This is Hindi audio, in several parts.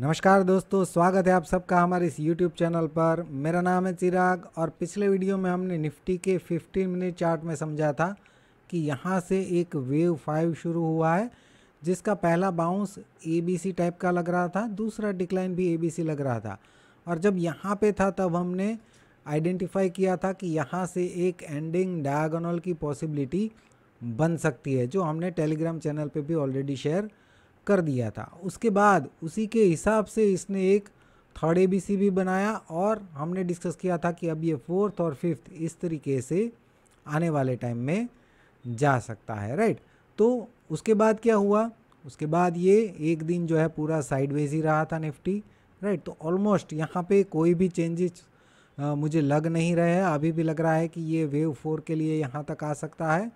नमस्कार दोस्तों स्वागत है आप सबका हमारे इस YouTube चैनल पर मेरा नाम है चिराग और पिछले वीडियो में हमने निफ्टी के 15 मिनट चार्ट में समझा था कि यहाँ से एक वेव फाइव शुरू हुआ है जिसका पहला बाउंस ए टाइप का लग रहा था दूसरा डिक्लाइन भी ए लग रहा था और जब यहाँ पे था तब हमने आइडेंटिफाई किया था कि यहाँ से एक एंडिंग डायगोनल की पॉसिबिलिटी बन सकती है जो हमने टेलीग्राम चैनल पर भी ऑलरेडी शेयर कर दिया था उसके बाद उसी के हिसाब से इसने एक थर्ड ए बी सी भी बनाया और हमने डिस्कस किया था कि अब ये फोर्थ और फिफ्थ इस तरीके से आने वाले टाइम में जा सकता है राइट तो उसके बाद क्या हुआ उसके बाद ये एक दिन जो है पूरा साइडवेज ही रहा था निफ्टी राइट तो ऑलमोस्ट यहाँ पे कोई भी चेंजेस मुझे लग नहीं रहे हैं अभी भी लग रहा है कि ये वेव फोर के लिए यहाँ तक आ सकता है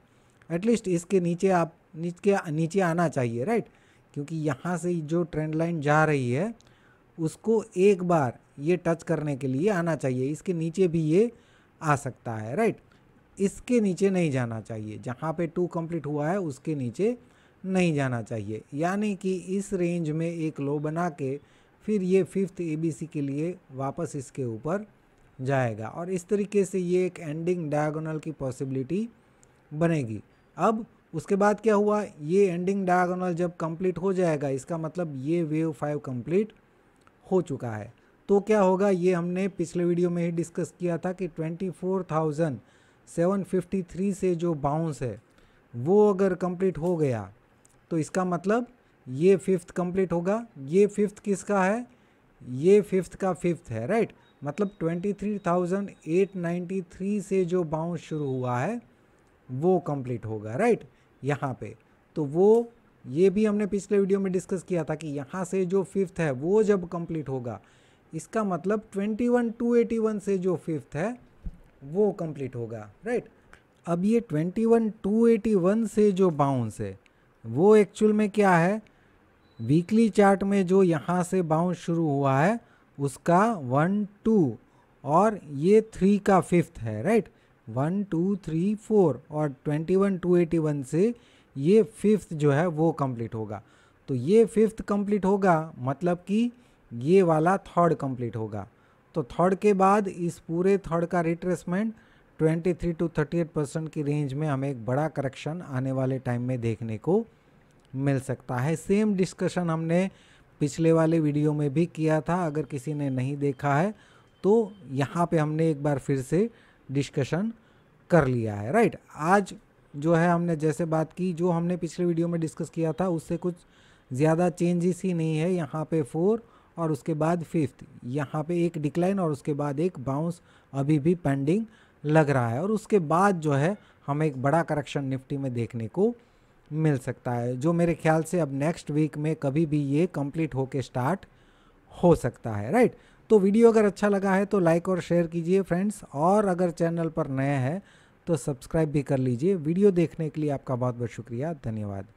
एटलीस्ट इसके नीचे आप नीचे नीचे आना चाहिए राइट right? क्योंकि यहाँ से जो ट्रेंड लाइन जा रही है उसको एक बार ये टच करने के लिए आना चाहिए इसके नीचे भी ये आ सकता है राइट इसके नीचे नहीं जाना चाहिए जहाँ पे टू कंप्लीट हुआ है उसके नीचे नहीं जाना चाहिए यानी कि इस रेंज में एक लो बना के फिर ये फिफ्थ एबीसी के लिए वापस इसके ऊपर जाएगा और इस तरीके से ये एक एंडिंग डायगोनल की पॉसिबिलिटी बनेगी अब उसके बाद क्या हुआ ये एंडिंग डायगोनल जब कंप्लीट हो जाएगा इसका मतलब ये वेव फाइव कंप्लीट हो चुका है तो क्या होगा ये हमने पिछले वीडियो में ही डिस्कस किया था कि 24,753 से जो बाउंस है वो अगर कंप्लीट हो गया तो इसका मतलब ये फिफ्थ कंप्लीट होगा ये फिफ्थ किसका है ये फिफ्थ का फिफ्थ है राइट मतलब 23,893 से जो बाउंस शुरू हुआ है वो कंप्लीट होगा राइट यहाँ पे तो वो ये भी हमने पिछले वीडियो में डिस्कस किया था कि यहाँ से जो फिफ्थ है वो जब कंप्लीट होगा इसका मतलब 21 281 से जो फिफ्थ है वो कंप्लीट होगा राइट अब ये 21 281 से जो बाउंस है वो एक्चुअल में क्या है वीकली चार्ट में जो यहाँ से बाउंस शुरू हुआ है उसका वन टू और ये थ्री का फिफ्थ है right one two three four और twenty one two eighty one से ये फिफ्थ जो है वो कंप्लीट होगा तो ये फिफ्थ कंप्लीट होगा मतलब कि ये वाला थर्ड कंप्लीट होगा तो थर्ड के बाद इस पूरे थर्ड का रिट्रेसमेंट 23 टू 38 परसेंट की रेंज में हमें एक बड़ा करेक्शन आने वाले टाइम में देखने को मिल सकता है सेम डिस्कशन हमने पिछले वाले वीडियो में भी किया था अगर किसी ने नहीं देखा है तो यहाँ पे हमने एक बार फिर से डिस्कशन कर लिया है राइट आज जो है हमने जैसे बात की जो हमने पिछले वीडियो में डिस्कस किया था उससे कुछ ज़्यादा चेंजेस ही नहीं है यहाँ पे फोर और उसके बाद फिफ्थ यहाँ पे एक डिक्लाइन और उसके बाद एक बाउंस अभी भी पेंडिंग लग रहा है और उसके बाद जो है हमें एक बड़ा करेक्शन निफ्टी में देखने को मिल सकता है जो मेरे ख्याल से अब नेक्स्ट वीक में कभी भी ये कंप्लीट होके स्टार्ट हो सकता है राइट तो वीडियो अगर अच्छा लगा है तो लाइक और शेयर कीजिए फ्रेंड्स और अगर चैनल पर नए हैं तो सब्सक्राइब भी कर लीजिए वीडियो देखने के लिए आपका बहुत बहुत शुक्रिया धन्यवाद